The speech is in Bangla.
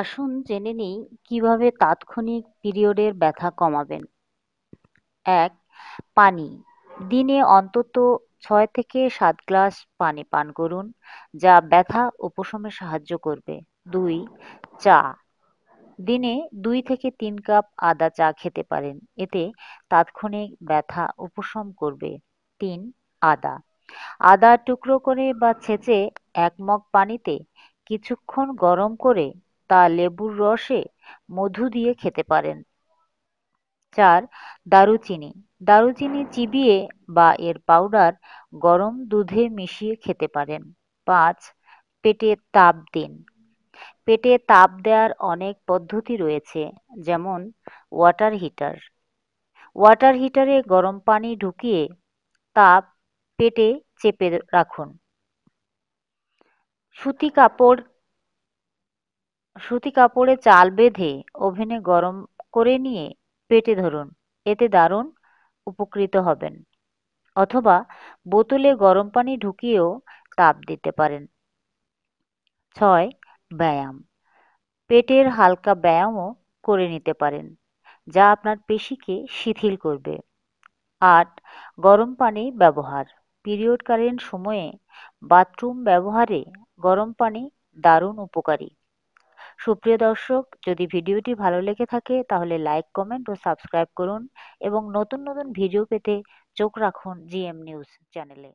আসুন জেনে নিই কিভাবে তাৎক্ষণিক পিরিয়ডের ব্যথা কমাবেন এক পানি দিনে অন্তত ছয় থেকে সাত গ্লাস পানি পান করুন যা ব্যথা উপশমে সাহায্য করবে দুই চা দিনে দুই থেকে তিন কাপ আদা চা খেতে পারেন এতে তাৎক্ষণিক ব্যথা উপশম করবে তিন আদা আদা টুকরো করে বা ছেঁচে এক মগ পানিতে কিছুক্ষণ গরম করে তা লেবুর রসে মধু দিয়ে খেতে পারেন চার দারুচিনি দারুচিনি চিবিয়ে বা এর পাউডার গরম দুধে মিশিয়ে খেতে পারেন পাঁচ পেটে তাপ দিন পেটে তাপ দেওয়ার অনেক পদ্ধতি রয়েছে যেমন ওয়াটার হিটার ওয়াটার হিটারে গরম পানি ঢুকিয়ে তাপ পেটে চেপে রাখুন সুতি কাপড় সুতি কাপড়ে চাল বেঁধে ওভেনে গরম করে নিয়ে পেটে ধরুন এতে দারুণ উপকৃত হবেন অথবা বোতলে গরম পানি ঢুকিয়েও তাপ দিতে পারেন ছয় ব্যায়াম পেটের হালকা ব্যায়ামও করে নিতে পারেন যা আপনার পেশিকে শিথিল করবে আট গরম পানি ব্যবহার পিরিয়ডকালীন সময়ে বাথরুম ব্যবহারে গরম পানি দারুণ উপকারী সুপ্রিয় দর্শক যদি ভিডিওটি ভালো লেগে থাকে তাহলে লাইক কমেন্ট ও সাবস্ক্রাইব করুন এবং নতুন নতুন ভিডিও পেতে চোখ রাখুন জিএম নিউজ চ্যানেলে